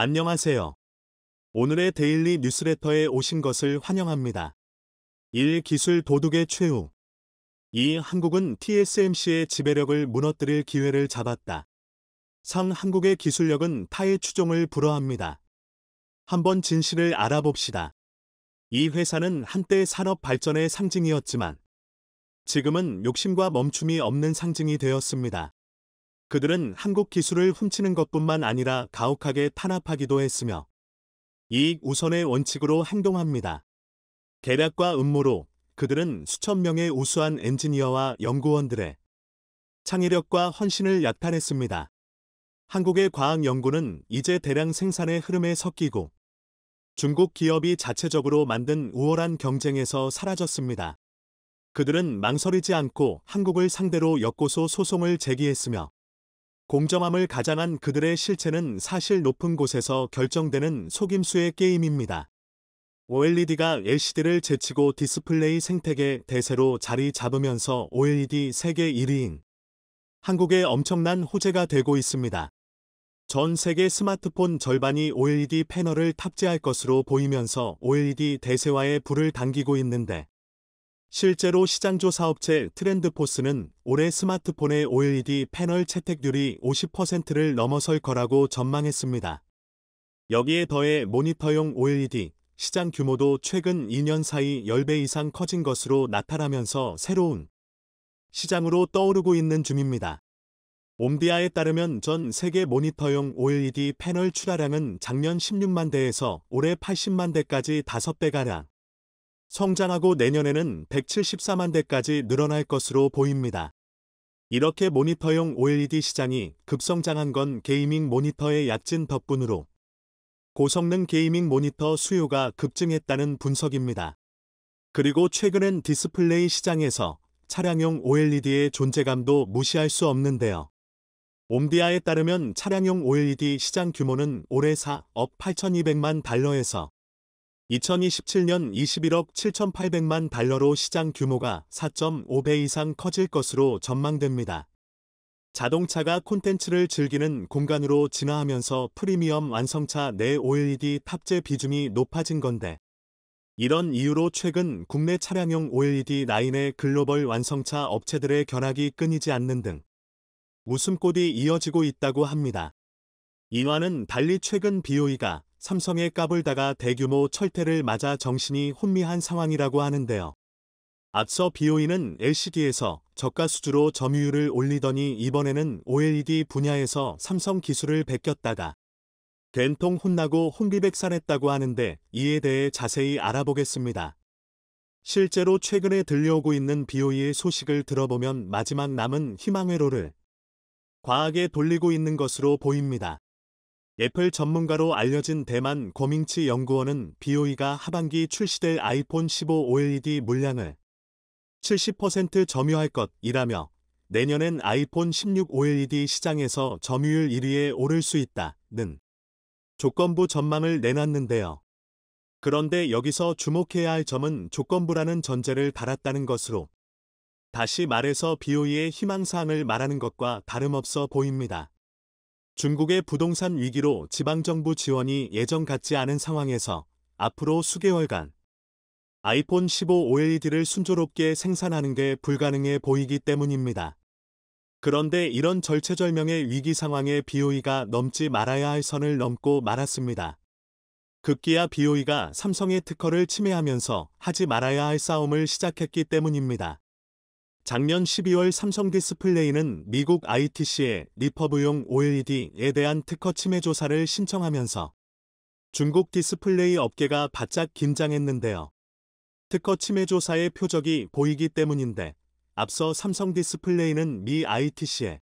안녕하세요. 오늘의 데일리 뉴스레터에 오신 것을 환영합니다. 1. 기술 도둑의 최후 2. 한국은 TSMC의 지배력을 무너뜨릴 기회를 잡았다. 3. 한국의 기술력은 타의 추종을 불허합니다. 한번 진실을 알아봅시다. 이 회사는 한때 산업 발전의 상징이었지만 지금은 욕심과 멈춤이 없는 상징이 되었습니다. 그들은 한국 기술을 훔치는 것뿐만 아니라 가혹하게 탄압하기도 했으며 이익 우선의 원칙으로 행동합니다. 계략과 음모로 그들은 수천 명의 우수한 엔지니어와 연구원들의 창의력과 헌신을 약탈했습니다. 한국의 과학 연구는 이제 대량 생산의 흐름에 섞이고 중국 기업이 자체적으로 만든 우월한 경쟁에서 사라졌습니다. 그들은 망설이지 않고 한국을 상대로 역고소 소송을 제기했으며 공정함을 가장한 그들의 실체는 사실 높은 곳에서 결정되는 속임수의 게임입니다. OLED가 LCD를 제치고 디스플레이 생태계 대세로 자리 잡으면서 OLED 세계 1위인 한국의 엄청난 호재가 되고 있습니다. 전 세계 스마트폰 절반이 OLED 패널을 탑재할 것으로 보이면서 OLED 대세화에 불을 당기고 있는데 실제로 시장조사업체 트렌드포스는 올해 스마트폰의 OLED 패널 채택률이 50%를 넘어설 거라고 전망했습니다. 여기에 더해 모니터용 OLED 시장 규모도 최근 2년 사이 10배 이상 커진 것으로 나타나면서 새로운 시장으로 떠오르고 있는 중입니다. 옴디아에 따르면 전 세계 모니터용 OLED 패널 출하량은 작년 16만 대에서 올해 80만 대까지 5배가량 성장하고 내년에는 174만 대까지 늘어날 것으로 보입니다. 이렇게 모니터용 OLED 시장이 급성장한 건 게이밍 모니터의 약진 덕분으로 고성능 게이밍 모니터 수요가 급증했다는 분석입니다. 그리고 최근엔 디스플레이 시장에서 차량용 OLED의 존재감도 무시할 수 없는데요. 옴디아에 따르면 차량용 OLED 시장 규모는 올해 4억 8,200만 달러에서 2027년 21억 7,800만 달러로 시장 규모가 4.5배 이상 커질 것으로 전망됩니다. 자동차가 콘텐츠를 즐기는 공간으로 진화하면서 프리미엄 완성차 내 OLED 탑재 비중이 높아진 건데 이런 이유로 최근 국내 차량용 OLED 라인의 글로벌 완성차 업체들의 견학이 끊이지 않는 등 웃음꽃이 이어지고 있다고 합니다. 이와는 달리 최근 BOE가 삼성에 까불다가 대규모 철퇴를 맞아 정신이 혼미한 상황이라고 하는데요. 앞서 BOE는 LCD에서 저가 수주로 점유율을 올리더니 이번에는 OLED 분야에서 삼성 기술을 베꼈다가 된통 혼나고 혼비백산했다고 하는데 이에 대해 자세히 알아보겠습니다. 실제로 최근에 들려오고 있는 BOE의 소식을 들어보면 마지막 남은 희망회로를 과하게 돌리고 있는 것으로 보입니다. 애플 전문가로 알려진 대만 고밍치 연구원은 BOE가 하반기 출시될 아이폰 15 OLED 물량을 70% 점유할 것이라며 내년엔 아이폰 16 OLED 시장에서 점유율 1위에 오를 수 있다는 조건부 전망을 내놨는데요. 그런데 여기서 주목해야 할 점은 조건부라는 전제를 달았다는 것으로 다시 말해서 BOE의 희망사항을 말하는 것과 다름없어 보입니다. 중국의 부동산 위기로 지방정부 지원이 예정 같지 않은 상황에서 앞으로 수개월간 아이폰 15 OLED를 순조롭게 생산하는 게 불가능해 보이기 때문입니다. 그런데 이런 절체절명의 위기 상황에 BOE가 넘지 말아야 할 선을 넘고 말았습니다. 급기야 BOE가 삼성의 특허를 침해하면서 하지 말아야 할 싸움을 시작했기 때문입니다. 작년 12월 삼성 디스플레이는 미국 i t c 의 리퍼브용 OLED에 대한 특허 침해 조사를 신청하면서 중국 디스플레이 업계가 바짝 긴장했는데요. 특허 침해 조사의 표적이 보이기 때문인데 앞서 삼성 디스플레이는 미 ITC에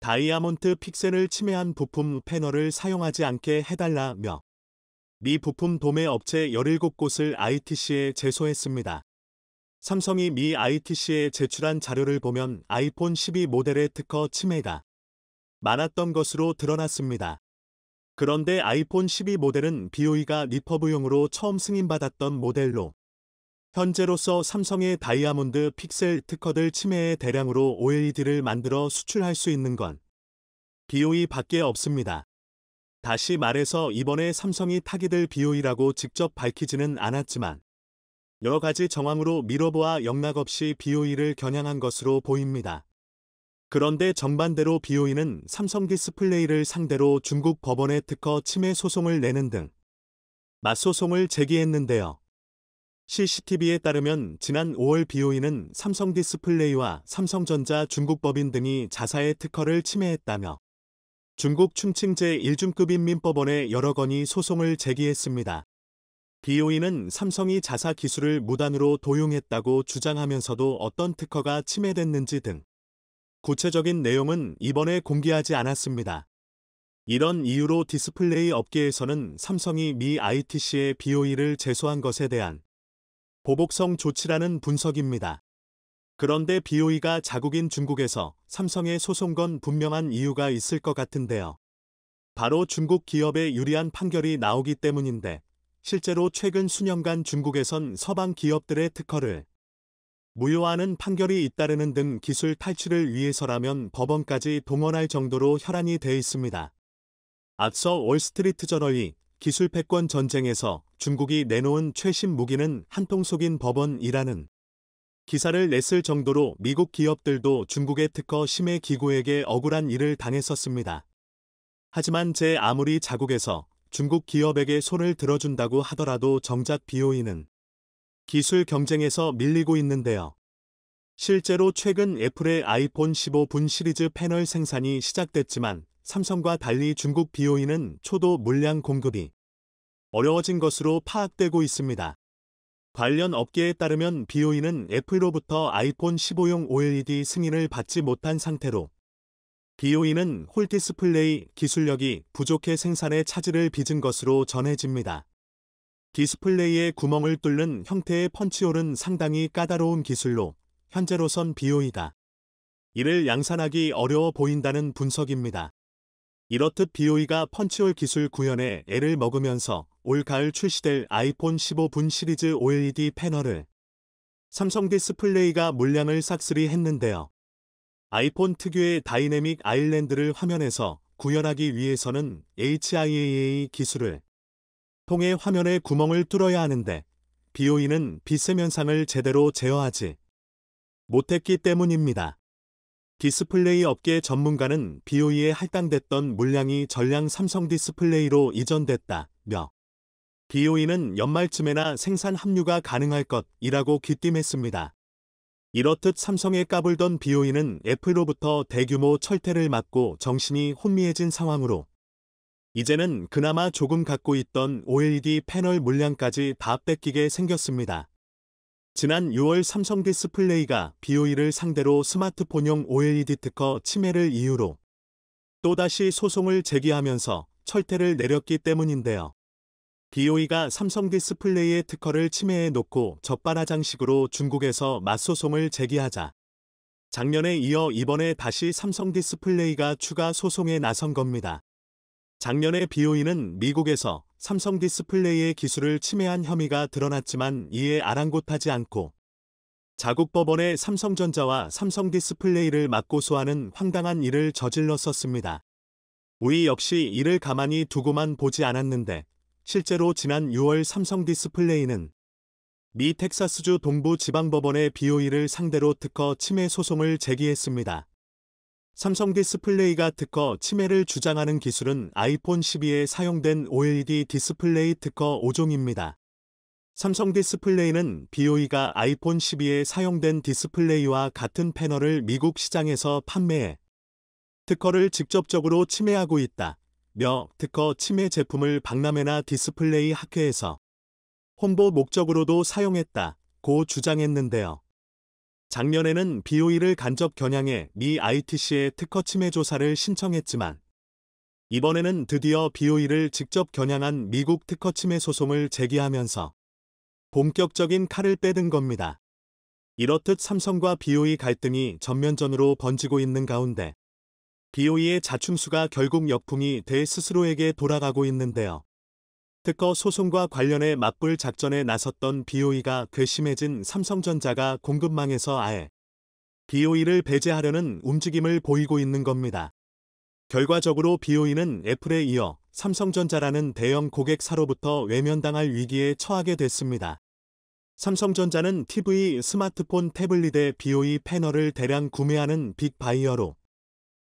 다이아몬드 픽셀을 침해한 부품 패널을 사용하지 않게 해달라며 미 부품 도매 업체 17곳을 ITC에 제소했습니다. 삼성이 미 ITC에 제출한 자료를 보면 아이폰 12 모델의 특허 침해가 많았던 것으로 드러났습니다. 그런데 아이폰 12 모델은 BOE가 리퍼브용으로 처음 승인받았던 모델로 현재로서 삼성의 다이아몬드 픽셀 특허들 침해에 대량으로 OLED를 만들어 수출할 수 있는 건 BOE 밖에 없습니다. 다시 말해서 이번에 삼성이 타깃을 BOE라고 직접 밝히지는 않았지만 여러 가지 정황으로 밀어보아 영락없이 BOE를 겨냥한 것으로 보입니다. 그런데 정반대로 BOE는 삼성 디스플레이를 상대로 중국 법원에 특허 침해 소송을 내는 등 맞소송을 제기했는데요. CCTV에 따르면 지난 5월 BOE는 삼성 디스플레이와 삼성전자 중국법인 등이 자사의 특허를 침해했다며 중국 충칭 제1중급 인민법원에 여러 건이 소송을 제기했습니다. BOE는 삼성이 자사 기술을 무단으로 도용했다고 주장하면서도 어떤 특허가 침해됐는지 등 구체적인 내용은 이번에 공개하지 않았습니다. 이런 이유로 디스플레이 업계에서는 삼성이 미 ITC의 BOE를 제소한 것에 대한 보복성 조치라는 분석입니다. 그런데 BOE가 자국인 중국에서 삼성의 소송 건 분명한 이유가 있을 것 같은데요. 바로 중국 기업에 유리한 판결이 나오기 때문인데 실제로 최근 수년간 중국에선 서방 기업들의 특허를 무효화하는 판결이 잇따르는 등 기술 탈출을 위해서라면 법원까지 동원할 정도로 혈안이 돼 있습니다. 앞서 월스트리트 저널이 기술 패권 전쟁에서 중국이 내놓은 최신 무기는 한통 속인 법원이라는 기사를 냈을 정도로 미국 기업들도 중국의 특허 심해 기구에게 억울한 일을 당했었습니다. 하지만 제 아무리 자국에서 중국 기업에게 손을 들어준다고 하더라도 정작 BOE는 기술 경쟁에서 밀리고 있는데요. 실제로 최근 애플의 아이폰 15분 시리즈 패널 생산이 시작됐지만 삼성과 달리 중국 BOE는 초도 물량 공급이 어려워진 것으로 파악되고 있습니다. 관련 업계에 따르면 BOE는 애플로부터 아이폰 15용 OLED 승인을 받지 못한 상태로 BOE는 홀디스플레이 기술력이 부족해 생산에 차질을 빚은 것으로 전해집니다. 디스플레이의 구멍을 뚫는 형태의 펀치홀은 상당히 까다로운 기술로 현재로선 BOE다. 이를 양산하기 어려워 보인다는 분석입니다. 이렇듯 BOE가 펀치홀 기술 구현에 애를 먹으면서 올 가을 출시될 아이폰 15분 시리즈 OLED 패널을 삼성 디스플레이가 물량을 싹쓸이 했는데요. 아이폰 특유의 다이내믹 아일랜드를 화면에서 구현하기 위해서는 HIAA 기술을 통해 화면에 구멍을 뚫어야 하는데 BOE는 빛샘 현상을 제대로 제어하지 못했기 때문입니다. 디스플레이 업계 전문가는 BOE에 할당됐던 물량이 전량 삼성 디스플레이로 이전됐다며 BOE는 연말쯤에나 생산 합류가 가능할 것이라고 귀띔했습니다. 이렇듯 삼성에 까불던 b o e 는 애플로부터 대규모 철퇴를 맞고 정신이 혼미해진 상황으로 이제는 그나마 조금 갖고 있던 OLED 패널 물량까지 다 뺏기게 생겼습니다. 지난 6월 삼성 디스플레이가 BOE를 상대로 스마트폰용 OLED 특허 침해를 이유로 또다시 소송을 제기하면서 철퇴를 내렸기 때문인데요. BOE가 삼성 디스플레이의 특허를 침해해 놓고 적반하장식으로 중국에서 맞소송을 제기하자 작년에 이어 이번에 다시 삼성 디스플레이가 추가 소송에 나선 겁니다. 작년에 BOE는 미국에서 삼성 디스플레이의 기술을 침해한 혐의가 드러났지만 이에 아랑곳하지 않고 자국 법원에 삼성전자와 삼성 디스플레이를 맞고소하는 황당한 일을 저질렀었습니다. 우리 역시 이를 가만히 두고만 보지 않았는데 실제로 지난 6월 삼성 디스플레이는 미 텍사스주 동부 지방법원의 BOE를 상대로 특허 침해 소송을 제기했습니다. 삼성 디스플레이가 특허 침해를 주장하는 기술은 아이폰 12에 사용된 OLED 디스플레이 특허 5종입니다. 삼성 디스플레이는 BOE가 아이폰 12에 사용된 디스플레이와 같은 패널을 미국 시장에서 판매해 특허를 직접적으로 침해하고 있다. 며 특허 침해 제품을 박람회나 디스플레이 학회에서 홍보 목적으로도 사용했다 고 주장했는데요. 작년에는 BOE를 간접 겨냥해 미 i t c 의 특허 침해 조사를 신청했지만 이번에는 드디어 BOE를 직접 겨냥한 미국 특허 침해 소송을 제기하면서 본격적인 칼을 빼든 겁니다. 이렇듯 삼성과 BOE 갈등이 전면전으로 번지고 있는 가운데 BOE의 자충수가 결국 역풍이 대 스스로에게 돌아가고 있는데요. 특허 소송과 관련해 맞불 작전에 나섰던 BOE가 괘씸해진 삼성전자가 공급망에서 아예 BOE를 배제하려는 움직임을 보이고 있는 겁니다. 결과적으로 BOE는 애플에 이어 삼성전자라는 대형 고객사로부터 외면당할 위기에 처하게 됐습니다. 삼성전자는 TV, 스마트폰, 태블릿에 BOE 패널을 대량 구매하는 빅바이어로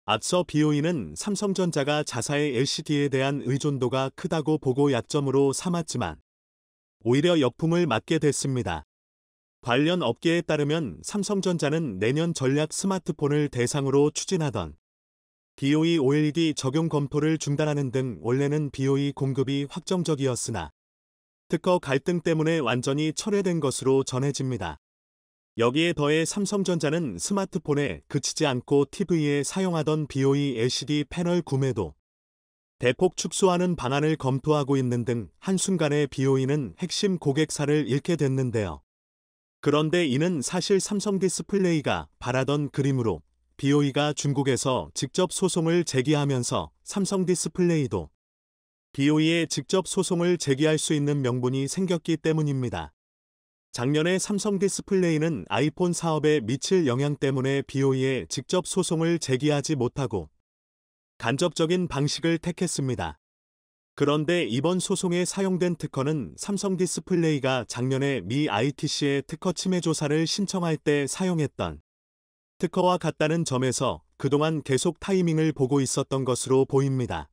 앞서 b o e 는 삼성전자가 자사의 LCD에 대한 의존도가 크다고 보고 약점으로 삼았지만 오히려 역풍을 맞게 됐습니다. 관련 업계에 따르면 삼성전자는 내년 전략 스마트폰을 대상으로 추진하던 BOE 512 적용 검토를 중단하는 등 원래는 BOE 공급이 확정적이었으나 특허 갈등 때문에 완전히 철회된 것으로 전해집니다. 여기에 더해 삼성전자는 스마트폰에 그치지 않고 TV에 사용하던 BOE LCD 패널 구매도 대폭 축소하는 방안을 검토하고 있는 등 한순간에 BOE는 핵심 고객사를 잃게 됐는데요. 그런데 이는 사실 삼성 디스플레이가 바라던 그림으로 BOE가 중국에서 직접 소송을 제기하면서 삼성 디스플레이도 BOE에 직접 소송을 제기할 수 있는 명분이 생겼기 때문입니다. 작년에 삼성 디스플레이는 아이폰 사업에 미칠 영향 때문에 BOE에 직접 소송을 제기하지 못하고 간접적인 방식을 택했습니다. 그런데 이번 소송에 사용된 특허는 삼성 디스플레이가 작년에 미 ITC의 특허 침해 조사를 신청할 때 사용했던 특허와 같다는 점에서 그동안 계속 타이밍을 보고 있었던 것으로 보입니다.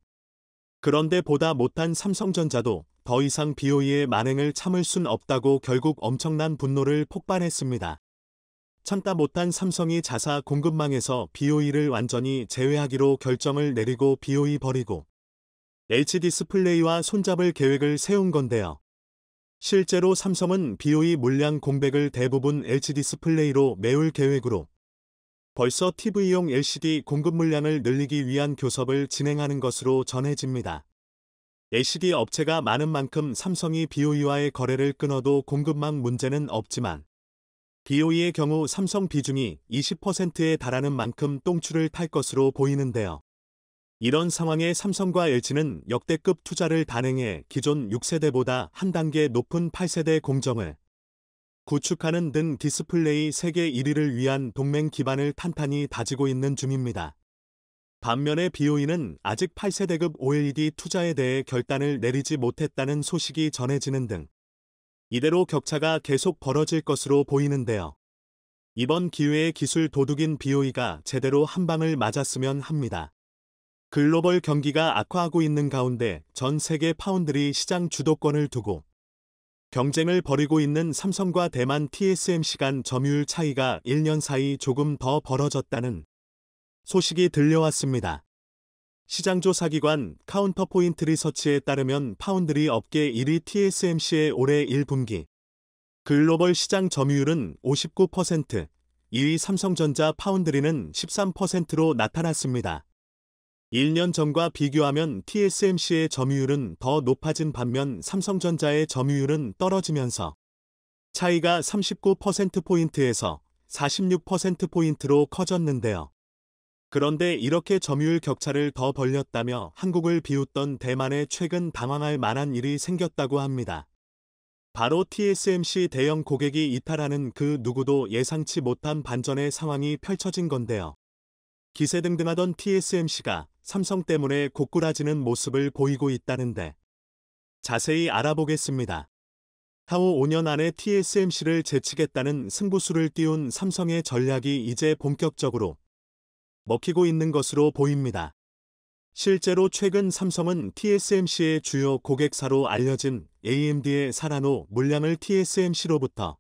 그런데 보다 못한 삼성전자도 더 이상 BOE의 만행을 참을 순 없다고 결국 엄청난 분노를 폭발했습니다. 참다 못한 삼성이 자사 공급망에서 BOE를 완전히 제외하기로 결정을 내리고 BOE 버리고 HD스플레이와 손잡을 계획을 세운 건데요. 실제로 삼성은 BOE 물량 공백을 대부분 LCD스플레이로 메울 계획으로 벌써 TV용 LCD 공급 물량을 늘리기 위한 교섭을 진행하는 것으로 전해집니다. LCD 업체가 많은 만큼 삼성이 BOE와의 거래를 끊어도 공급망 문제는 없지만 BOE의 경우 삼성 비중이 20%에 달하는 만큼 똥줄을 탈 것으로 보이는데요. 이런 상황에 삼성과 LG는 역대급 투자를 단행해 기존 6세대보다 한 단계 높은 8세대 공정을 구축하는 등 디스플레이 세계 1위를 위한 동맹 기반을 탄탄히 다지고 있는 중입니다. 반면에 BOE는 아직 8세대급 OLED 투자에 대해 결단을 내리지 못했다는 소식이 전해지는 등 이대로 격차가 계속 벌어질 것으로 보이는데요. 이번 기회에 기술 도둑인 BOE가 제대로 한 방을 맞았으면 합니다. 글로벌 경기가 악화하고 있는 가운데 전 세계 파운드리 시장 주도권을 두고 경쟁을 벌이고 있는 삼성과 대만 TSMC 간 점유율 차이가 1년 사이 조금 더 벌어졌다는 소식이 들려왔습니다. 시장조사기관 카운터포인트 리서치에 따르면 파운드리 업계 1위 TSMC의 올해 1분기 글로벌 시장 점유율은 59%, 2위 삼성전자 파운드리는 13%로 나타났습니다. 1년 전과 비교하면 TSMC의 점유율은 더 높아진 반면 삼성전자의 점유율은 떨어지면서 차이가 39%포인트에서 46%포인트로 커졌는데요. 그런데 이렇게 점유율 격차를 더 벌렸다며 한국을 비웃던 대만에 최근 당황할 만한 일이 생겼다고 합니다. 바로 TSMC 대형 고객이 이탈하는 그 누구도 예상치 못한 반전의 상황이 펼쳐진 건데요. 기세등등하던 TSMC가 삼성 때문에 고꾸라지는 모습을 보이고 있다는데 자세히 알아보겠습니다. 향후 5년 안에 TSMC를 제치겠다는 승부수를 띄운 삼성의 전략이 이제 본격적으로 먹히고 있는 것으로 보입니다. 실제로 최근 삼성은 TSMC의 주요 고객사로 알려진 AMD의 사라노 물량을 TSMC로부터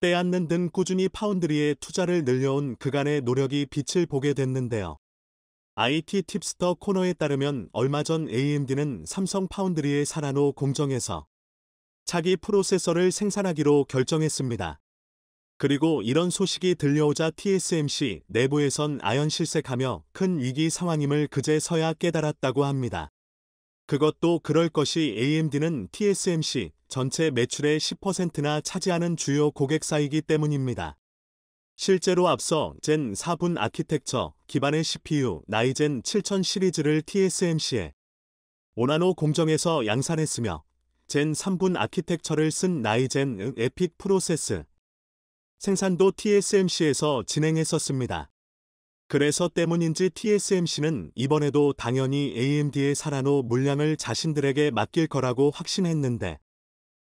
빼앗는 등 꾸준히 파운드리에 투자를 늘려온 그간의 노력이 빛을 보게 됐는데요. IT 팁스터 코너에 따르면 얼마 전 AMD는 삼성 파운드리의 사라노 공정에서 자기 프로세서를 생산하기로 결정했습니다. 그리고 이런 소식이 들려오자 TSMC 내부에선 아연 실색하며 큰 위기 상황임을 그제서야 깨달았다고 합니다. 그것도 그럴 것이 AMD는 TSMC 전체 매출의 10%나 차지하는 주요 고객사이기 때문입니다. 실제로 앞서 젠 4분 아키텍처 기반의 CPU 나이젠 7000 시리즈를 TSMC에 오나노 공정에서 양산했으며 젠 3분 아키텍처를 쓴 나이젠 에픽 프로세스 생산도 TSMC에서 진행했었습니다. 그래서 때문인지 TSMC는 이번에도 당연히 AMD의 사라노 물량을 자신들에게 맡길 거라고 확신했는데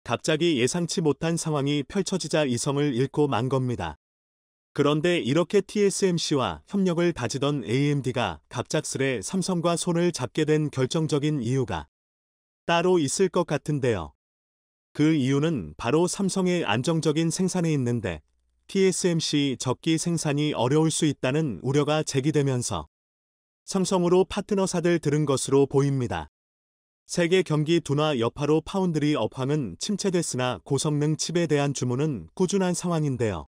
갑자기 예상치 못한 상황이 펼쳐지자 이성을 잃고 만 겁니다. 그런데 이렇게 TSMC와 협력을 다지던 AMD가 갑작스레 삼성과 손을 잡게 된 결정적인 이유가 따로 있을 것 같은데요. 그 이유는 바로 삼성의 안정적인 생산에 있는데 TSMC 적기 생산이 어려울 수 있다는 우려가 제기되면서 삼성으로 파트너사들 들은 것으로 보입니다. 세계 경기 둔화 여파로 파운드리 업황은 침체됐으나 고성능 칩에 대한 주문은 꾸준한 상황인데요.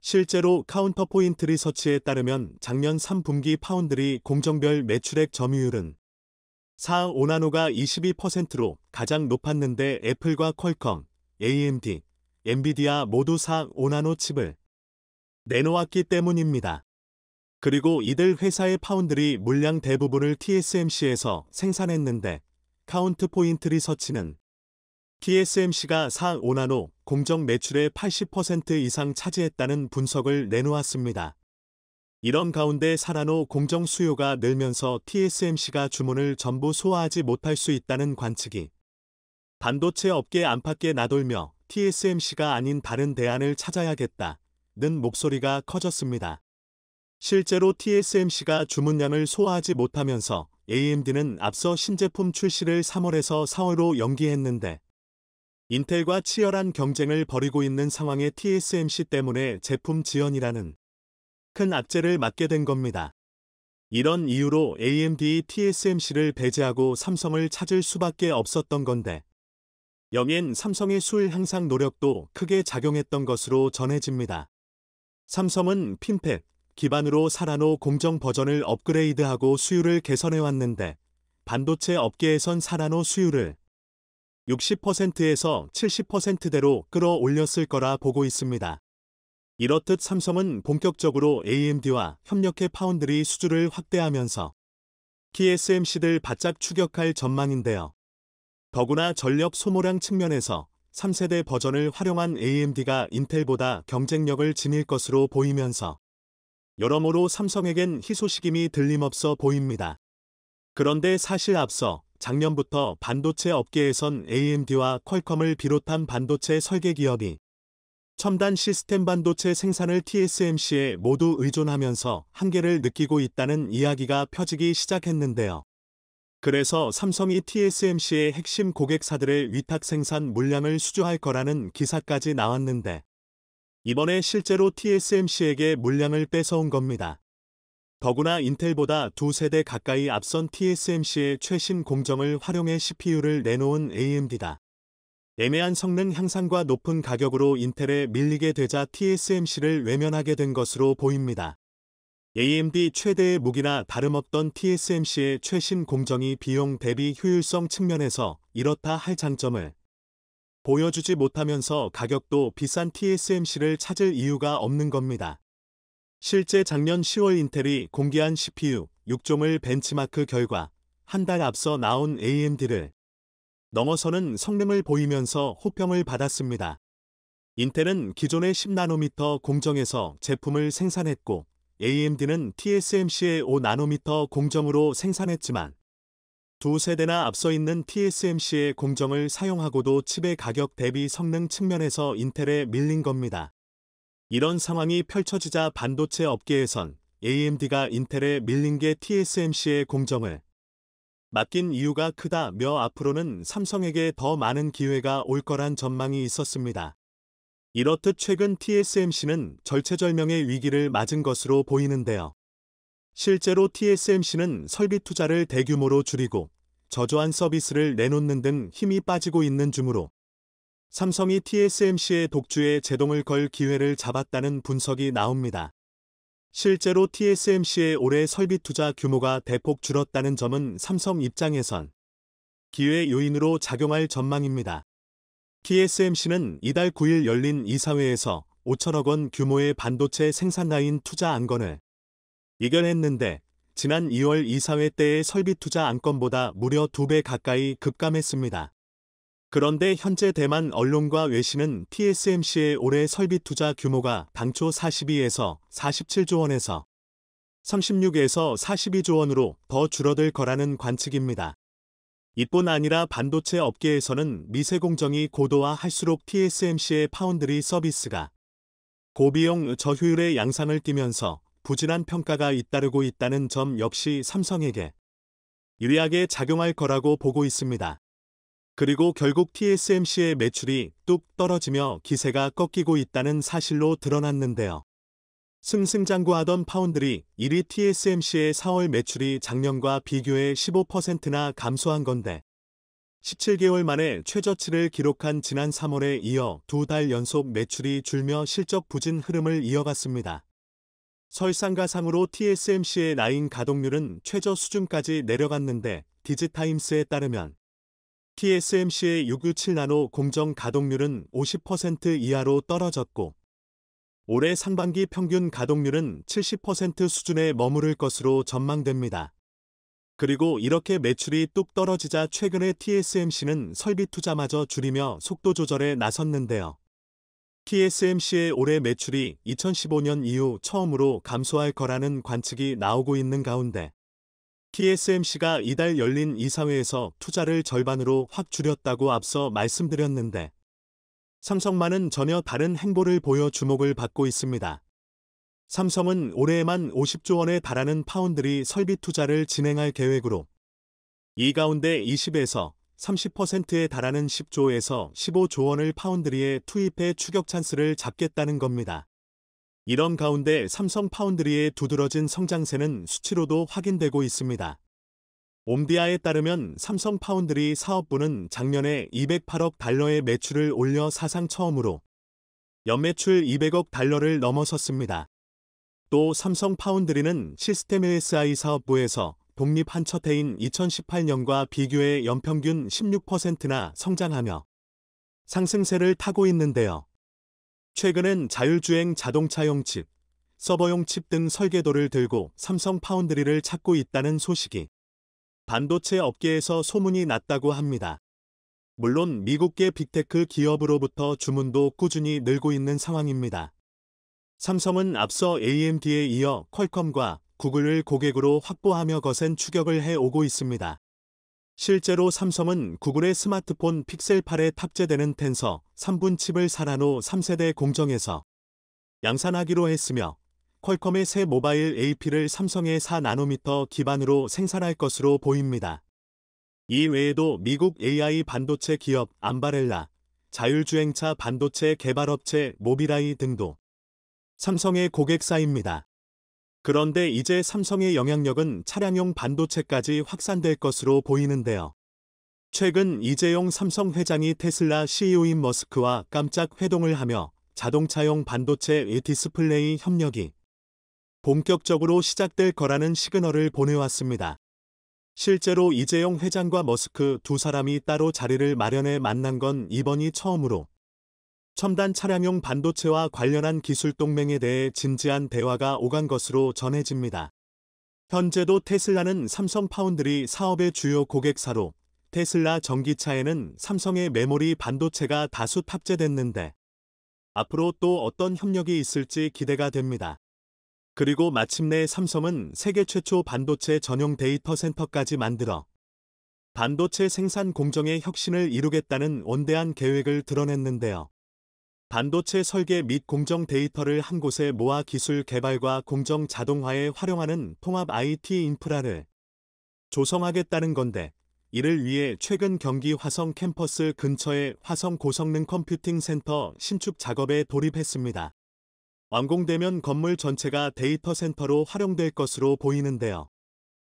실제로 카운터포인트 리서치에 따르면 작년 3분기 파운드리 공정별 매출액 점유율은 4, 5나노가 22%로 가장 높았는데 애플과 퀄컴, AMD, 엔비디아 모두사 5나노 칩을 내놓았기 때문입니다. 그리고 이들 회사의 파운드리 물량 대부분을 TSMC에서 생산했는데 카운트 포인트 리서치는 TSMC가 4, 5나노 공정 매출의 80% 이상 차지했다는 분석을 내놓았습니다. 이런 가운데 사나노 공정 수요가 늘면서 TSMC가 주문을 전부 소화하지 못할 수 있다는 관측이 반도체 업계 안팎에 나돌며 TSMC가 아닌 다른 대안을 찾아야겠다는 목소리가 커졌습니다. 실제로 TSMC가 주문량을 소화하지 못하면서 AMD는 앞서 신제품 출시를 3월에서 4월로 연기했는데 인텔과 치열한 경쟁을 벌이고 있는 상황의 TSMC 때문에 제품 지연이라는 큰 악재를 맞게 된 겁니다. 이런 이유로 AMD TSMC를 배제하고 삼성을 찾을 수밖에 없었던 건데 여기엔 삼성의 수율 향상 노력도 크게 작용했던 것으로 전해집니다. 삼성은 핀팩 기반으로 사라노 공정 버전을 업그레이드하고 수율을 개선해왔는데 반도체 업계에선 사라노 수율을 60%에서 70%대로 끌어올렸을 거라 보고 있습니다. 이렇듯 삼성은 본격적으로 AMD와 협력해 파운드리 수주를 확대하면서 TSMC를 바짝 추격할 전망인데요. 더구나 전력 소모량 측면에서 3세대 버전을 활용한 AMD가 인텔보다 경쟁력을 지닐 것으로 보이면서 여러모로 삼성에겐 희소식임이 들림없어 보입니다. 그런데 사실 앞서 작년부터 반도체 업계에선 AMD와 퀄컴을 비롯한 반도체 설계 기업이 첨단 시스템 반도체 생산을 TSMC에 모두 의존하면서 한계를 느끼고 있다는 이야기가 펴지기 시작했는데요. 그래서 삼성이 TSMC의 핵심 고객사들의 위탁 생산 물량을 수주할 거라는 기사까지 나왔는데 이번에 실제로 TSMC에게 물량을 뺏어온 겁니다. 더구나 인텔보다 두 세대 가까이 앞선 TSMC의 최신 공정을 활용해 CPU를 내놓은 AMD다. 애매한 성능 향상과 높은 가격으로 인텔에 밀리게 되자 TSMC를 외면하게 된 것으로 보입니다. AMD 최대의 무기나 다름없던 TSMC의 최신 공정이 비용 대비 효율성 측면에서 이렇다 할 장점을 보여주지 못하면서 가격도 비싼 TSMC를 찾을 이유가 없는 겁니다. 실제 작년 10월 인텔이 공개한 CPU 6종을 벤치마크 결과 한 달 앞서 나온 AMD를 넘어서는 성능을 보이면서 호평을 받았습니다. 인텔은 기존의 10나노미터 공정에서 제품을 생산했고 AMD는 TSMC의 5나노미터 공정으로 생산했지만 두 세대나 앞서 있는 TSMC의 공정을 사용하고도 칩의 가격 대비 성능 측면에서 인텔에 밀린 겁니다. 이런 상황이 펼쳐지자 반도체 업계에선 AMD가 인텔에 밀린 게 TSMC의 공정을 맡긴 이유가 크다며 앞으로는 삼성에게 더 많은 기회가 올 거란 전망이 있었습니다. 이렇듯 최근 TSMC는 절체절명의 위기를 맞은 것으로 보이는데요. 실제로 TSMC는 설비 투자를 대규모로 줄이고 저조한 서비스를 내놓는 등 힘이 빠지고 있는 중으로 삼성이 TSMC의 독주에 제동을 걸 기회를 잡았다는 분석이 나옵니다. 실제로 TSMC의 올해 설비 투자 규모가 대폭 줄었다는 점은 삼성 입장에선 기회 요인으로 작용할 전망입니다. TSMC는 이달 9일 열린 이사회에서 5천억 원 규모의 반도체 생산 라인 투자 안건을 이결했는데 지난 2월 이사회 때의 설비 투자 안건보다 무려 2배 가까이 급감했습니다. 그런데 현재 대만 언론과 외신은 TSMC의 올해 설비 투자 규모가 당초 42에서 47조 원에서 36에서 42조 원으로 더 줄어들 거라는 관측입니다. 이뿐 아니라 반도체 업계에서는 미세 공정이 고도화할수록 TSMC의 파운드리 서비스가 고비용 저효율의 양상을 띠면서 부진한 평가가 잇따르고 있다는 점 역시 삼성에게 유리하게 작용할 거라고 보고 있습니다. 그리고 결국 TSMC의 매출이 뚝 떨어지며 기세가 꺾이고 있다는 사실로 드러났는데요. 승승장구하던 파운드리 1위 TSMC의 4월 매출이 작년과 비교해 15%나 감소한 건데 17개월 만에 최저치를 기록한 지난 3월에 이어 두 달 연속 매출이 줄며 실적 부진 흐름을 이어갔습니다. 설상가상으로 TSMC의 라인 가동률은 최저 수준까지 내려갔는데 디지타임스에 따르면 TSMC의 697나노 공정 가동률은 50% 이하로 떨어졌고 올해 상반기 평균 가동률은 70% 수준에 머무를 것으로 전망됩니다. 그리고 이렇게 매출이 뚝 떨어지자 최근에 TSMC는 설비 투자마저 줄이며 속도 조절에 나섰는데요. TSMC의 올해 매출이 2015년 이후 처음으로 감소할 거라는 관측이 나오고 있는 가운데 TSMC가 이달 열린 이사회에서 투자를 절반으로 확 줄였다고 앞서 말씀드렸는데 삼성만은 전혀 다른 행보를 보여 주목을 받고 있습니다. 삼성은 올해에만 50조 원에 달하는 파운드리 설비 투자를 진행할 계획으로 이 가운데 20에서 30%에 달하는 10조에서 15조 원을 파운드리에 투입해 추격 찬스를 잡겠다는 겁니다. 이런 가운데 삼성 파운드리의 두드러진 성장세는 수치로도 확인되고 있습니다. 옴디아에 따르면 삼성 파운드리 사업부는 작년에 208억 달러의 매출을 올려 사상 처음으로 연매출 200억 달러를 넘어섰습니다. 또 삼성 파운드리는 시스템 s i 사업부에서 독립한 첫 해인 2018년과 비교해 연평균 16%나 성장하며 상승세를 타고 있는데요. 최근엔 자율주행 자동차용 칩, 서버용 칩 등 설계도를 들고 삼성 파운드리를 찾고 있다는 소식이 반도체 업계에서 소문이 났다고 합니다. 물론 미국계 빅테크 기업으로부터 주문도 꾸준히 늘고 있는 상황입니다. 삼성은 앞서 AMD에 이어 퀄컴과 구글을 고객으로 확보하며 거센 추격을 해오고 있습니다. 실제로 삼성은 구글의 스마트폰 픽셀 8에 탑재되는 텐서 3분 칩을 사란 후 3세대 공정에서 양산하기로 했으며 퀄컴의 새 모바일 AP를 삼성의 4나노미터 기반으로 생산할 것으로 보입니다. 이 외에도 미국 AI 반도체 기업 암바렐라, 자율주행차 반도체 개발업체 모비라이 등도 삼성의 고객사입니다. 그런데 이제 삼성의 영향력은 차량용 반도체까지 확산될 것으로 보이는데요. 최근 이재용 삼성 회장이 테슬라 CEO인 머스크와 깜짝 회동을 하며 자동차용 반도체 디스플레이 협력이 본격적으로 시작될 거라는 시그널을 보내왔습니다. 실제로 이재용 회장과 머스크 두 사람이 따로 자리를 마련해 만난 건 이번이 처음으로 첨단 차량용 반도체와 관련한 기술 동맹에 대해 진지한 대화가 오간 것으로 전해집니다. 현재도 테슬라는 삼성 파운드리 사업의 주요 고객사로 테슬라 전기차에는 삼성의 메모리 반도체가 다수 탑재됐는데 앞으로 또 어떤 협력이 있을지 기대가 됩니다. 그리고 마침내 삼성은 세계 최초 반도체 전용 데이터 센터까지 만들어 반도체 생산 공정의 혁신을 이루겠다는 원대한 계획을 드러냈는데요. 반도체 설계 및 공정 데이터를 한 곳에 모아 기술 개발과 공정 자동화에 활용하는 통합 IT 인프라를 조성하겠다는 건데 이를 위해 최근 경기 화성 캠퍼스 근처의 화성 고성능 컴퓨팅 센터 신축 작업에 돌입했습니다. 완공되면 건물 전체가 데이터 센터로 활용될 것으로 보이는데요.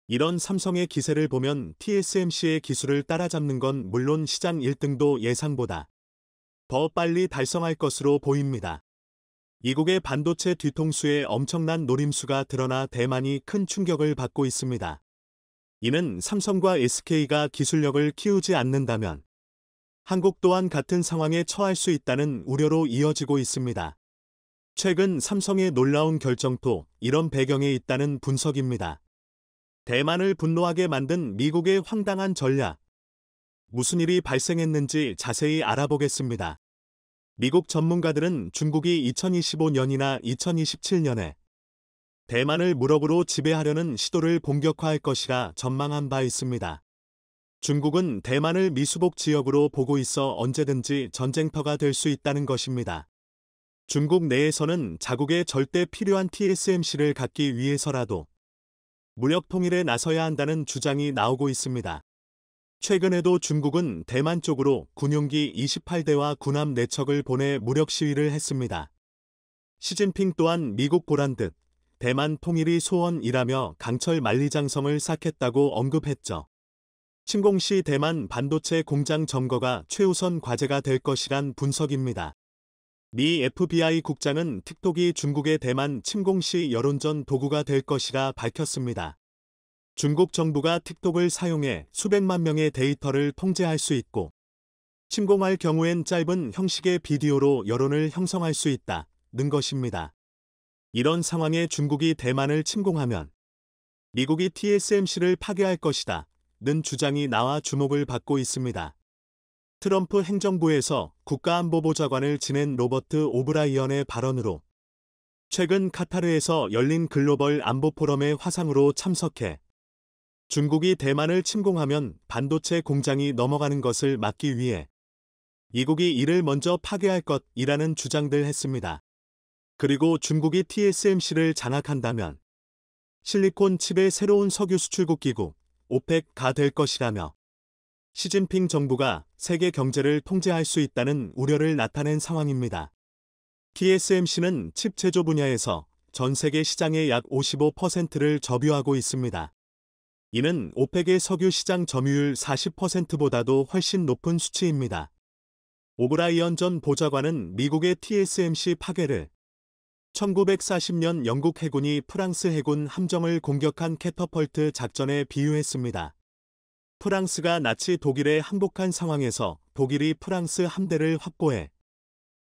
이런 삼성의 기세를 보면 TSMC의 기술을 따라잡는 건 물론 시장 1등도 예상보다 더 빨리 달성할 것으로 보입니다. 이국의 반도체 뒤통수에 엄청난 노림수가 드러나 대만이 큰 충격을 받고 있습니다. 이는 삼성과 SK가 기술력을 키우지 않는다면 한국 또한 같은 상황에 처할 수 있다는 우려로 이어지고 있습니다. 최근 삼성의 놀라운 결정도 이런 배경에 있다는 분석입니다. 대만을 분노하게 만든 미국의 황당한 전략. 무슨 일이 발생했는지 자세히 알아보겠습니다. 미국 전문가들은 중국이 2025년이나 2027년에 대만을 무력으로 지배하려는 시도를 본격화할 것이라 전망한 바 있습니다. 중국은 대만을 미수복 지역으로 보고 있어 언제든지 전쟁터가 될 수 있다는 것입니다. 중국 내에서는 자국에 절대 필요한 TSMC를 갖기 위해서라도 무역 통일에 나서야 한다는 주장이 나오고 있습니다. 최근에도 중국은 대만 쪽으로 군용기 28대와 군함 4척을 보내 무력 시위를 했습니다. 시진핑 또한 미국 보란 듯 대만 통일이 소원이라며 강철 만리장성을 삭했다고 언급했죠. 침공시 대만 반도체 공장 점거가 최우선 과제가 될 것이란 분석입니다. 미 FBI 국장은 틱톡이 중국의 대만 침공 시 여론전 도구가 될 것이라 밝혔습니다. 중국 정부가 틱톡을 사용해 수백만 명의 데이터를 통제할 수 있고 침공할 경우엔 짧은 형식의 비디오로 여론을 형성할 수 있다. 는 것입니다. 이런 상황에 중국이 대만을 침공하면 미국이 TSMC를 파괴할 것이다. 는 주장이 나와 주목을 받고 있습니다. 트럼프 행정부에서 국가안보보좌관을 지낸 로버트 오브라이언의 발언으로 최근 카타르에서 열린 글로벌 안보 포럼의 화상으로 참석해 중국이 대만을 침공하면 반도체 공장이 넘어가는 것을 막기 위해 이국이 이를 먼저 파괴할 것이라는 주장들 했습니다. 그리고 중국이 TSMC를 장악한다면 실리콘 칩의 새로운 석유 수출국 기구 오펙가 될 것이라며 시진핑 정부가 세계 경제를 통제할 수 있다는 우려를 나타낸 상황입니다. TSMC는 칩 제조 분야에서 전 세계 시장의 약 55%를 점유하고 있습니다. 이는 오펙의 석유 시장 점유율 40%보다도 훨씬 높은 수치입니다. 오브라이언 전 보좌관은 미국의 TSMC 파괴를 1940년 영국 해군이 프랑스 해군 함정을 공격한 캐터펄트 작전에 비유했습니다. 프랑스가 나치 독일에 항복한 상황에서 독일이 프랑스 함대를 확보해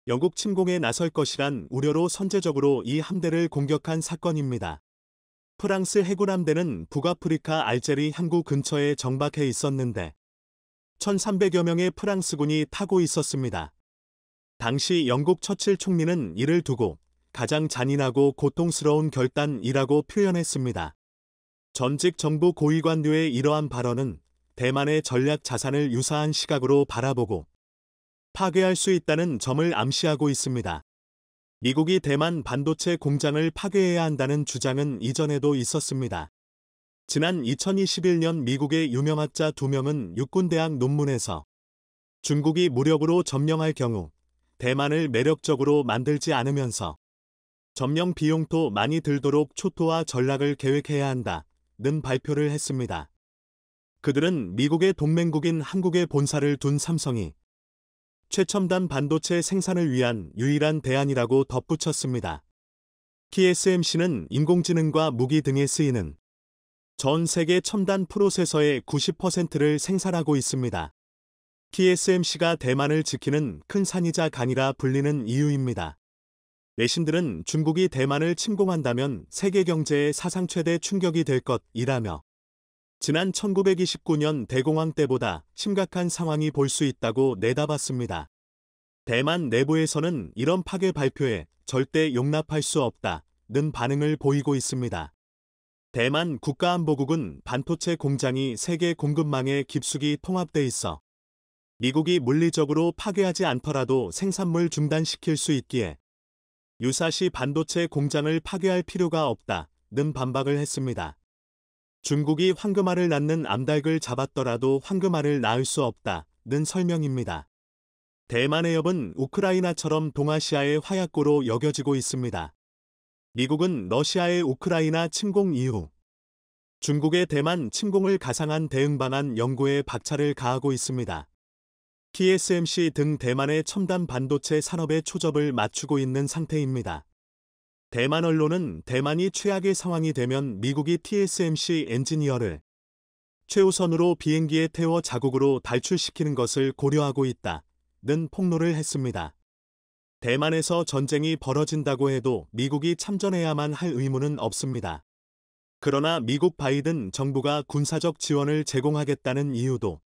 영국 침공에 나설 것이란 우려로 선제적으로 이 함대를 공격한 사건입니다. 프랑스 해군 함대는 북아프리카 알제리 항구 근처에 정박해 있었는데 1300여 명의 프랑스군이 타고 있었습니다. 당시 영국 처칠 총리는 이를 두고 가장 잔인하고 고통스러운 결단이라고 표현했습니다. 전직 정부 고위관류의 이러한 발언은 대만의 전략 자산을 유사한 시각으로 바라보고 파괴할 수 있다는 점을 암시하고 있습니다. 미국이 대만 반도체 공장을 파괴해야 한다는 주장은 이전에도 있었습니다. 지난 2021년 미국의 유명학자 두 명은 육군대학 논문에서 중국이 무력으로 점령할 경우 대만을 매력적으로 만들지 않으면서 점령 비용도 많이 들도록 초토화 전략을 계획해야 한다는 발표를 했습니다. 그들은 미국의 동맹국인 한국에 본사를 둔 삼성이 최첨단 반도체 생산을 위한 유일한 대안이라고 덧붙였습니다. TSMC는 인공지능과 무기 등에 쓰이는 전 세계 첨단 프로세서의 90%를 생산하고 있습니다. TSMC가 대만을 지키는 큰 산이자 간이라 불리는 이유입니다. 내신들은 중국이 대만을 침공한다면 세계 경제의 사상 최대 충격이 될 것이라며 지난 1929년 대공황 때보다 심각한 상황이 볼 수 있다고 내다봤습니다. 대만 내부에서는 이런 파괴 발표에 절대 용납할 수 없다는 반응을 보이고 있습니다. 대만 국가안보국은 반도체 공장이 세계 공급망에 깊숙이 통합돼 있어 미국이 물리적으로 파괴하지 않더라도 생산물 중단시킬 수 있기에 유사시 반도체 공장을 파괴할 필요가 없다는 반박을 했습니다. 중국이 황금알을 낳는 암닭을 잡았더라도 황금알을 낳을 수 없다는 설명입니다. 대만의 협은 우크라이나처럼 동아시아의 화약고로 여겨지고 있습니다. 미국은 러시아의 우크라이나 침공 이후 중국의 대만 침공을 가상한 대응 방안 연구에 박차를 가하고 있습니다. TSMC 등 대만의 첨단 반도체 산업에초접을 맞추고 있는 상태입니다. 대만 언론은 대만이 최악의 상황이 되면 미국이 TSMC 엔지니어를 최우선으로 비행기에 태워 자국으로 탈출시키는 것을 고려하고 있다. 는 폭로를 했습니다. 대만에서 전쟁이 벌어진다고 해도 미국이 참전해야만 할 의무는 없습니다. 그러나 미국 바이든 정부가 군사적 지원을 제공하겠다는 이유도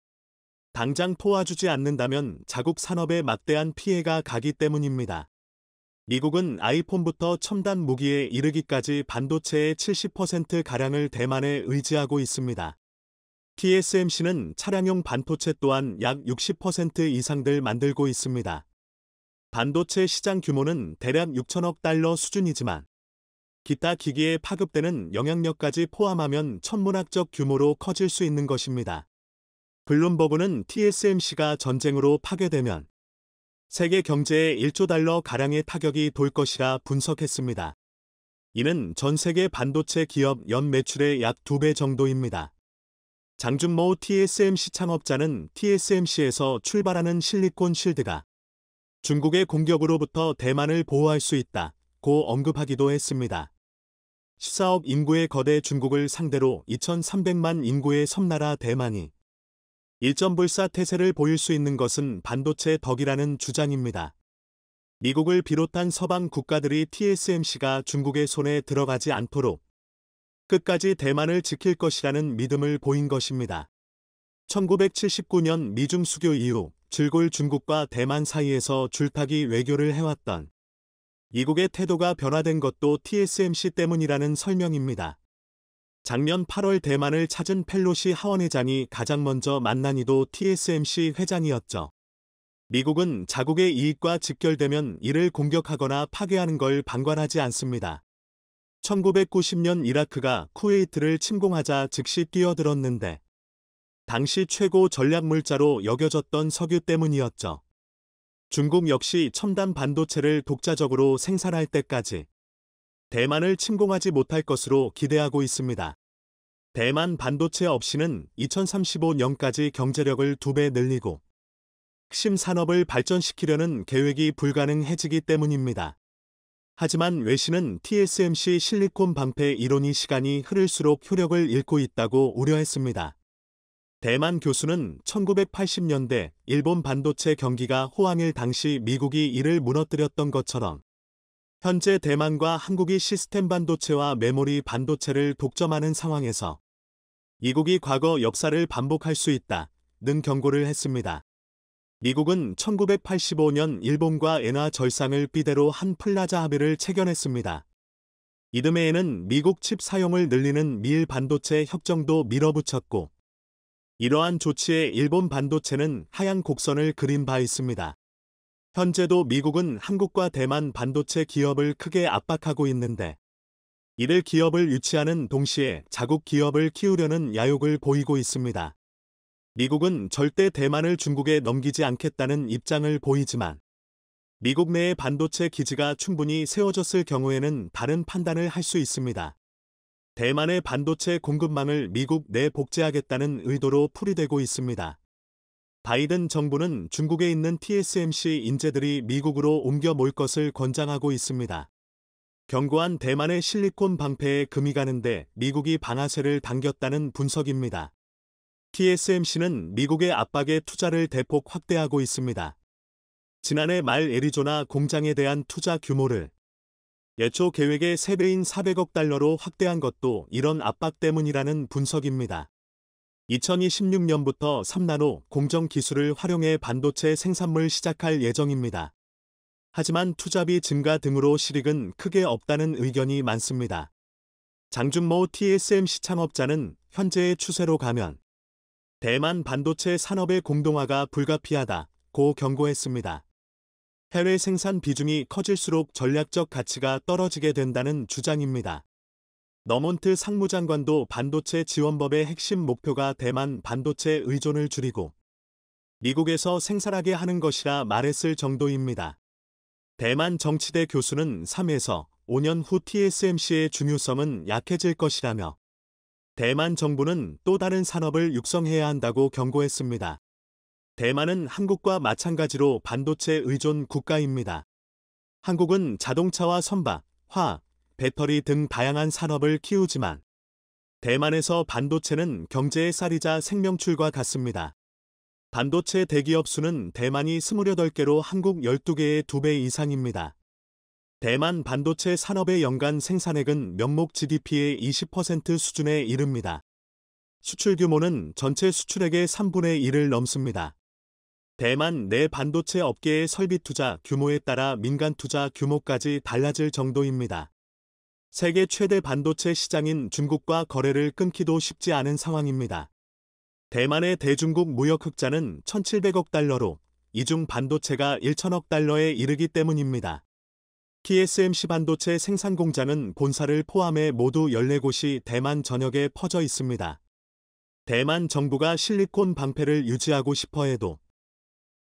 당장 도와주지 않는다면 자국 산업에 막대한 피해가 가기 때문입니다. 미국은 아이폰부터 첨단 무기에 이르기까지 반도체의 70%가량을 대만에 의지하고 있습니다. TSMC는 차량용 반도체 또한 약 60% 이상들 만들고 있습니다. 반도체 시장 규모는 대략 6천억 달러 수준이지만 기타 기기에 파급되는 영향력까지 포함하면 천문학적 규모로 커질 수 있는 것입니다. 블룸버그는 TSMC가 전쟁으로 파괴되면 세계 경제에 1조 달러 가량의 타격이 돌 것이라 분석했습니다. 이는 전 세계 반도체 기업 연 매출의 약 2배 정도입니다. 장준모 TSMC 창업자는 TSMC에서 출발하는 실리콘 실드가 중국의 공격으로부터 대만을 보호할 수 있다. 고 언급하기도 했습니다. 14억 인구의 거대 중국을 상대로 2,300만 인구의 섬나라 대만이 일전불사 태세를 보일 수 있는 것은 반도체 덕이라는 주장입니다. 미국을 비롯한 서방 국가들이 TSMC가 중국의 손에 들어가지 않도록 끝까지 대만을 지킬 것이라는 믿음을 보인 것입니다. 1979년 미중 수교 이후 줄골 중국과 대만 사이에서 줄타기 외교를 해왔던 미국의 태도가 변화된 것도 TSMC 때문이라는 설명입니다. 작년 8월 대만을 찾은 펠로시 하원회장이 가장 먼저 만난 이도 TSMC 회장이었죠. 미국은 자국의 이익과 직결되면 이를 공격하거나 파괴하는 걸 방관하지 않습니다. 1990년 이라크가 쿠웨이트를 침공하자 즉시 뛰어들었는데 당시 최고 전략물자로 여겨졌던 석유 때문이었죠. 중국 역시 첨단 반도체를 독자적으로 생산할 때까지 대만을 침공하지 못할 것으로 기대하고 있습니다. 대만 반도체 없이는 2035년까지 경제력을 2배 늘리고 핵심 산업을 발전시키려는 계획이 불가능해지기 때문입니다. 하지만 외신은 TSMC 실리콘 방패 이론이 시간이 흐를수록 효력을 잃고 있다고 우려했습니다. 대만 교수는 1980년대 일본 반도체 경기가 호황일 당시 미국이 이를 무너뜨렸던 것처럼 현재 대만과 한국이 시스템 반도체와 메모리 반도체를 독점하는 상황에서 미국이 과거 역사를 반복할 수 있다. 는 경고를 했습니다. 미국은 1985년 일본과 엔화 절상을 삐대로 한 플라자 합의를 체결했습니다. 이듬해에는 미국 칩 사용을 늘리는 미일 반도체 협정도 밀어붙였고 이러한 조치에 일본 반도체는 하얀 곡선을 그린 바 있습니다. 현재도 미국은 한국과 대만 반도체 기업을 크게 압박하고 있는데 이들 기업을 유치하는 동시에 자국 기업을 키우려는 야욕을 보이고 있습니다. 미국은 절대 대만을 중국에 넘기지 않겠다는 입장을 보이지만 미국 내의 반도체 기지가 충분히 세워졌을 경우에는 다른 판단을 할 수 있습니다. 대만의 반도체 공급망을 미국 내 복제하겠다는 의도로 풀이되고 있습니다. 바이든 정부는 중국에 있는 TSMC 인재들이 미국으로 옮겨 몰 것을 권장하고 있습니다. 견고한 대만의 실리콘 방패에 금이 가는데 미국이 방아쇠를 당겼다는 분석입니다. TSMC는 미국의 압박에 투자를 대폭 확대하고 있습니다. 지난해 말 애리조나 공장에 대한 투자 규모를 예초 계획의 3배인 400억 달러로 확대한 것도 이런 압박 때문이라는 분석입니다. 2026년부터 3나노 공정 기술을 활용해 반도체 생산물 시작할 예정입니다. 하지만 투자비 증가 등으로 실익은 크게 없다는 의견이 많습니다. 장준모 TSMC 창업자는 현재의 추세로 가면 대만 반도체 산업의 공동화가 불가피하다고 경고했습니다. 해외 생산 비중이 커질수록 전략적 가치가 떨어지게 된다는 주장입니다. 너몬트 상무장관도 반도체 지원법의 핵심 목표가 대만 반도체 의존을 줄이고 미국에서 생산하게 하는 것이라 말했을 정도입니다. 대만 정치대 교수는 3에서 5년 후 TSMC의 중요성은 약해질 것이라며 대만 정부는 또 다른 산업을 육성해야 한다고 경고했습니다. 대만은 한국과 마찬가지로 반도체 의존 국가입니다. 한국은 자동차와 선박, 화, 배터리 등 다양한 산업을 키우지만 대만에서 반도체는 경제의 쌀이자 생명출과 같습니다. 반도체 대기업 수는 대만이 28개로 한국 12개의 2배 이상입니다. 대만 반도체 산업의 연간 생산액은 명목 GDP의 20% 수준에 이릅니다. 수출 규모는 전체 수출액의 3분의 1을 넘습니다. 대만 내 반도체 업계의 설비 투자 규모에 따라 민간 투자 규모까지 달라질 정도입니다. 세계 최대 반도체 시장인 중국과 거래를 끊기도 쉽지 않은 상황입니다. 대만의 대중국 무역 흑자는 1,700억 달러로 이중 반도체가 1천억 달러에 이르기 때문입니다. TSMC 반도체 생산 공장은 본사를 포함해 모두 14곳이 대만 전역에 퍼져 있습니다. 대만 정부가 실리콘 방패를 유지하고 싶어 해도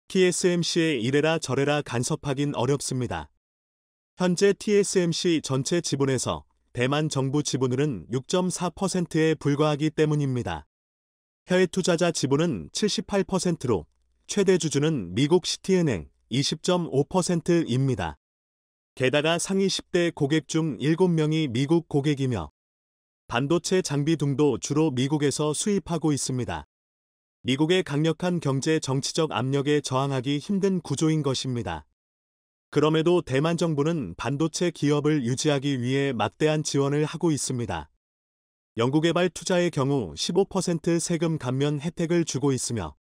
TSMC의 이래라 저래라 간섭하긴 어렵습니다. 현재 TSMC 전체 지분에서 대만 정부 지분율은 6.4%에 불과하기 때문입니다. 해외 투자자 지분은 78%로 최대 주주는 미국 시티은행 20.5%입니다. 게다가 상위 10대 고객 중 7명이 미국 고객이며 반도체 장비 등도 주로 미국에서 수입하고 있습니다. 미국의 강력한 경제 정치적 압력에 저항하기 힘든 구조인 것입니다. 그럼에도 대만 정부는 반도체 기업을 유지하기 위해 막대한 지원을 하고 있습니다. 연구개발 투자의 경우 15% 세금 감면 혜택을 주고 있으며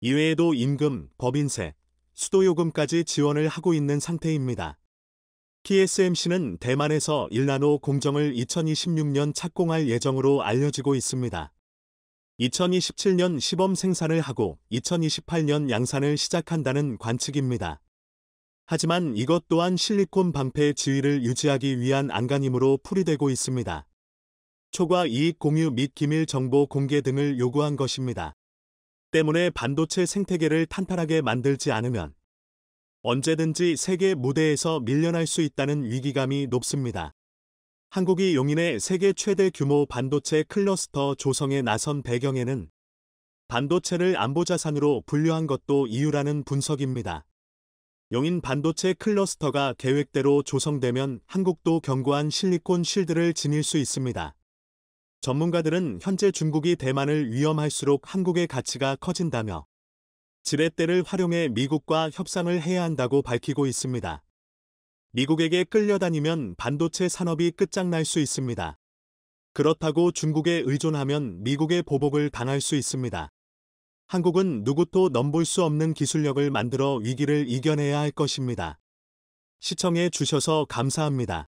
이외에도 임금, 법인세, 수도요금까지 지원을 하고 있는 상태입니다. TSMC는 대만에서 1나노 공정을 2026년 착공할 예정으로 알려지고 있습니다. 2027년 시범 생산을 하고 2028년 양산을 시작한다는 관측입니다. 하지만 이것 또한 실리콘 방패의 지위를 유지하기 위한 안간힘으로 풀이되고 있습니다. 초과 이익 공유 및 기밀 정보 공개 등을 요구한 것입니다. 때문에 반도체 생태계를 탄탄하게 만들지 않으면 언제든지 세계 무대에서 밀려날 수 있다는 위기감이 높습니다. 한국이 용인의 세계 최대 규모 반도체 클러스터 조성에 나선 배경에는 반도체를 안보자산으로 분류한 것도 이유라는 분석입니다. 용인 반도체 클러스터가 계획대로 조성되면 한국도 견고한 실리콘 실드를 지닐 수 있습니다. 전문가들은 현재 중국이 대만을 위험할수록 한국의 가치가 커진다며 지렛대를 활용해 미국과 협상을 해야 한다고 밝히고 있습니다. 미국에게 끌려다니면 반도체 산업이 끝장날 수 있습니다. 그렇다고 중국에 의존하면 미국의 보복을 당할 수 있습니다. 한국은 누구도 넘볼 수 없는 기술력을 만들어 위기를 이겨내야 할 것입니다. 시청해 주셔서 감사합니다.